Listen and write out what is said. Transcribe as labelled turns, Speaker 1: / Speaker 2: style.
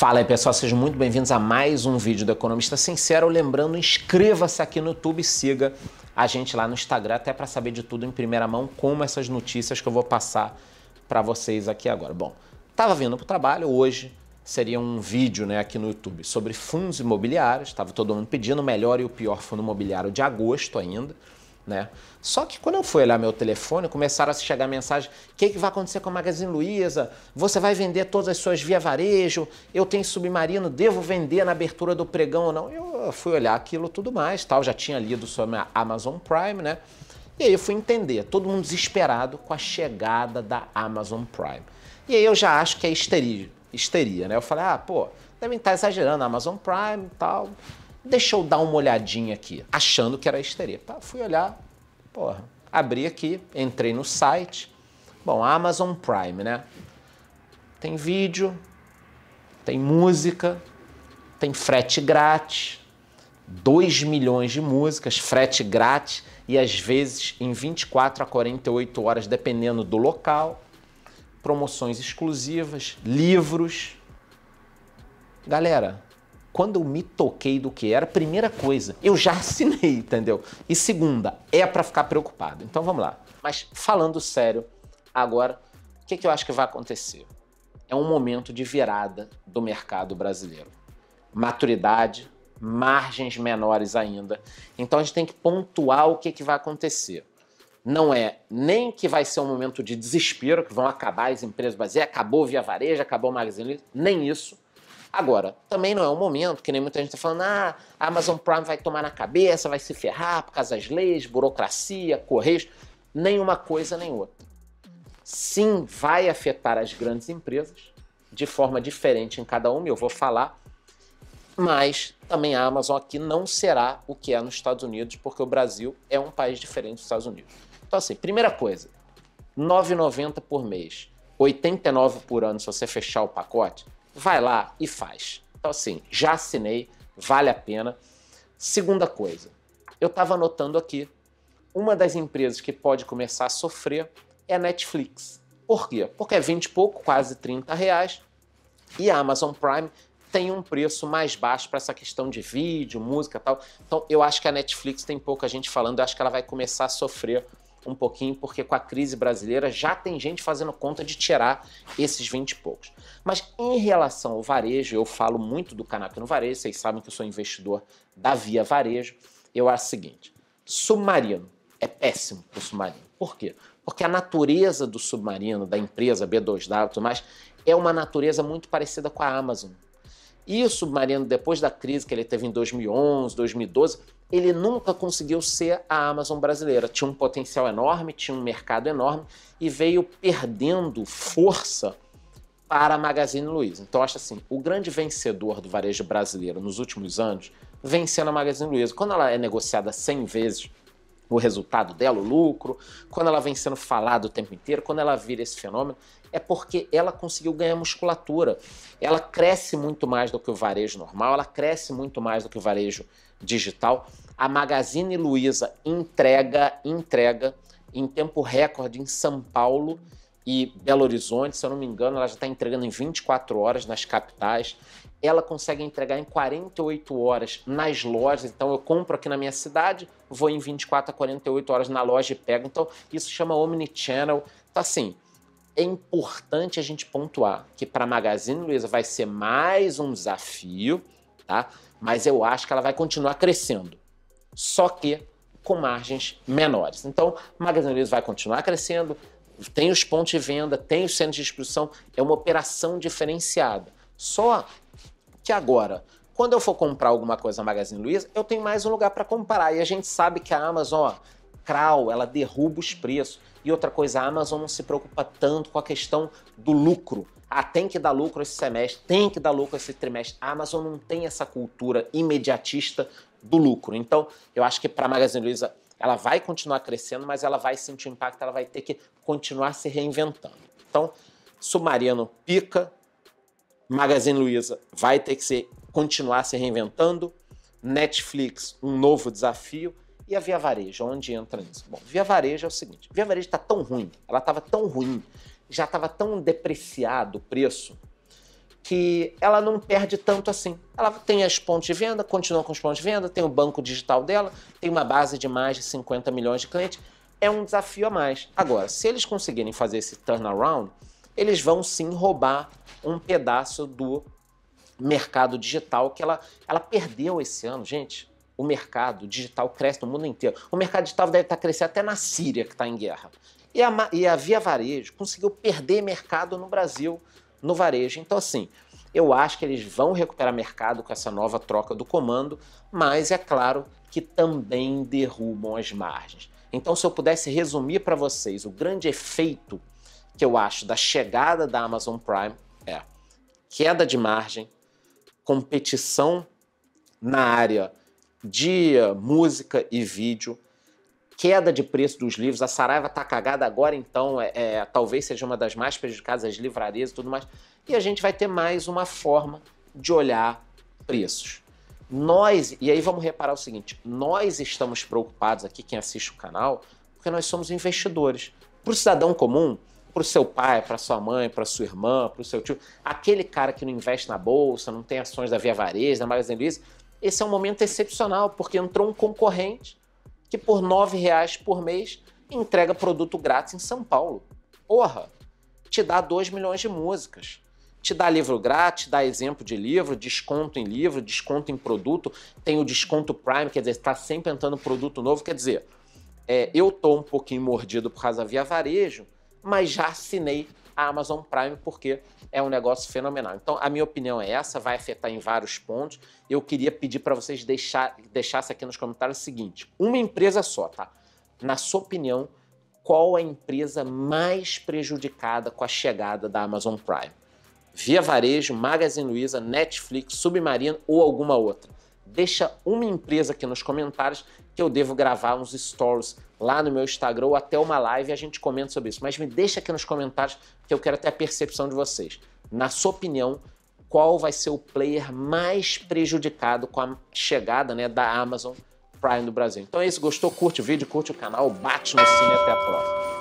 Speaker 1: Fala aí pessoal, sejam muito bem-vindos a mais um vídeo do Economista Sincero. Lembrando, inscreva-se aqui no YouTube e siga a gente lá no Instagram, até para saber de tudo em primeira mão, como essas notícias que eu vou passar para vocês aqui agora. Bom, estava vindo para o trabalho, hoje seria um vídeo né, aqui no YouTube sobre fundos imobiliários, estava todo mundo pedindo o melhor e o pior fundo imobiliário de agosto ainda. Né? Só que quando eu fui olhar meu telefone, começaram a chegar mensagens: o que, que vai acontecer com a Magazine Luiza? Você vai vender todas as suas via varejo? Eu tenho submarino, devo vender na abertura do pregão ou não? Eu fui olhar aquilo tudo mais, tal. Já tinha lido sobre a Amazon Prime, né? E aí eu fui entender, todo mundo desesperado com a chegada da Amazon Prime. E aí eu já acho que é histeria, histeria né? Eu falei, ah, pô, devem estar tá exagerando, Amazon Prime e tal. Deixa eu dar uma olhadinha aqui, achando que era esterepa. Tá, fui olhar, porra, abri aqui, entrei no site. Bom, Amazon Prime, né? Tem vídeo, tem música, tem frete grátis, 2 milhões de músicas, frete grátis e às vezes em 24 a 48 horas, dependendo do local, promoções exclusivas, livros. Galera, quando eu me toquei do que era, primeira coisa, eu já assinei, entendeu? E segunda, é para ficar preocupado. Então vamos lá. Mas falando sério, agora, o que, que eu acho que vai acontecer? É um momento de virada do mercado brasileiro. Maturidade, margens menores ainda. Então a gente tem que pontuar o que, que vai acontecer. Não é nem que vai ser um momento de desespero, que vão acabar as empresas brasileiras, é, acabou Via Vareja, acabou o Magazine nem isso Agora, também não é o momento, que nem muita gente tá falando, ah, a Amazon Prime vai tomar na cabeça, vai se ferrar por causa das leis, burocracia, correios, nenhuma coisa nem outra. Sim, vai afetar as grandes empresas de forma diferente em cada uma, eu vou falar, mas também a Amazon aqui não será o que é nos Estados Unidos, porque o Brasil é um país diferente dos Estados Unidos. Então, assim, primeira coisa, 9,90 por mês, 89 por ano se você fechar o pacote, vai lá e faz. Então, assim, já assinei, vale a pena. Segunda coisa, eu estava anotando aqui, uma das empresas que pode começar a sofrer é a Netflix. Por quê? Porque é 20 e pouco, quase 30 reais, e a Amazon Prime tem um preço mais baixo para essa questão de vídeo, música tal. Então, eu acho que a Netflix tem pouca gente falando, eu acho que ela vai começar a sofrer um pouquinho, porque com a crise brasileira já tem gente fazendo conta de tirar esses 20 e poucos. Mas em relação ao varejo, eu falo muito do Canap no Varejo, vocês sabem que eu sou investidor da Via Varejo. Eu acho o seguinte: submarino é péssimo para o submarino. Por quê? Porque a natureza do submarino, da empresa B2W e tudo mais, é uma natureza muito parecida com a Amazon. Isso, Mariano, depois da crise que ele teve em 2011, 2012, ele nunca conseguiu ser a Amazon brasileira. Tinha um potencial enorme, tinha um mercado enorme e veio perdendo força para a Magazine Luiza. Então, acho assim, o grande vencedor do varejo brasileiro nos últimos anos vem sendo a Magazine Luiza. Quando ela é negociada 100 vezes o resultado dela, o lucro, quando ela vem sendo falada o tempo inteiro, quando ela vira esse fenômeno, é porque ela conseguiu ganhar musculatura. Ela cresce muito mais do que o varejo normal, ela cresce muito mais do que o varejo digital. A Magazine Luiza entrega, entrega em tempo recorde em São Paulo e Belo Horizonte, se eu não me engano, ela já está entregando em 24 horas nas capitais. Ela consegue entregar em 48 horas nas lojas. Então eu compro aqui na minha cidade, vou em 24 a 48 horas na loja e pego. Então isso chama omnichannel. Tá então, assim, é importante a gente pontuar que para Magazine Luiza vai ser mais um desafio, tá? Mas eu acho que ela vai continuar crescendo, só que com margens menores. Então, Magazine Luiza vai continuar crescendo, tem os pontos de venda, tem os centros de distribuição, é uma operação diferenciada. Só que agora, quando eu for comprar alguma coisa na Magazine Luiza, eu tenho mais um lugar para comparar e a gente sabe que a Amazon, ó, crawl, ela derruba os preços. E outra coisa, a Amazon não se preocupa tanto com a questão do lucro. Ah, tem que dar lucro esse semestre, tem que dar lucro esse trimestre. A Amazon não tem essa cultura imediatista do lucro. Então, eu acho que para a Magazine Luiza, ela vai continuar crescendo, mas ela vai sentir o impacto, ela vai ter que continuar se reinventando. Então, Submarino pica, Magazine Luiza vai ter que se, continuar se reinventando, Netflix, um novo desafio e a Via Varejo, onde entra nisso? Bom, Via Varejo é o seguinte, Via Varejo está tão ruim, ela estava tão ruim, já estava tão depreciado o preço, que ela não perde tanto assim. Ela tem as pontos de venda, continua com os pontos de venda, tem o banco digital dela, tem uma base de mais de 50 milhões de clientes. É um desafio a mais. Agora, se eles conseguirem fazer esse turnaround, eles vão sim roubar um pedaço do mercado digital que ela, ela perdeu esse ano, gente o mercado digital cresce no mundo inteiro. O mercado digital deve estar tá crescendo até na Síria, que está em guerra. E a, e a Via Varejo conseguiu perder mercado no Brasil, no varejo. Então, assim, eu acho que eles vão recuperar mercado com essa nova troca do comando, mas é claro que também derrubam as margens. Então, se eu pudesse resumir para vocês o grande efeito que eu acho da chegada da Amazon Prime é queda de margem, competição na área dia, música e vídeo, queda de preço dos livros. A Saraiva está cagada agora, então é, é, talvez seja uma das mais prejudicadas, as livrarias e tudo mais. E a gente vai ter mais uma forma de olhar preços. Nós, e aí vamos reparar o seguinte: nós estamos preocupados aqui, quem assiste o canal, porque nós somos investidores. Para o cidadão comum, para o seu pai, para sua mãe, para sua irmã, para o seu tio, aquele cara que não investe na bolsa, não tem ações da Via Varejo, da Magazine Luiza, esse é um momento excepcional, porque entrou um concorrente que por R$ reais por mês entrega produto grátis em São Paulo. Porra! Te dá 2 milhões de músicas. Te dá livro grátis, te dá exemplo de livro, desconto em livro, desconto em produto, tem o desconto Prime, quer dizer, está sempre entrando produto novo. Quer dizer, é, eu tô um pouquinho mordido por causa da Via Varejo, mas já assinei a Amazon Prime, porque é um negócio fenomenal. Então, a minha opinião é essa, vai afetar em vários pontos. Eu queria pedir para vocês deixar, deixassem aqui nos comentários o seguinte: uma empresa só, tá? Na sua opinião, qual a empresa mais prejudicada com a chegada da Amazon Prime? Via Varejo, Magazine Luiza, Netflix, Submarino ou alguma outra? deixa uma empresa aqui nos comentários que eu devo gravar uns stories lá no meu Instagram ou até uma live e a gente comenta sobre isso. Mas me deixa aqui nos comentários que eu quero até a percepção de vocês. Na sua opinião, qual vai ser o player mais prejudicado com a chegada né, da Amazon Prime no Brasil? Então é isso. Gostou? Curte o vídeo, curte o canal, bate no sininho e até a próxima.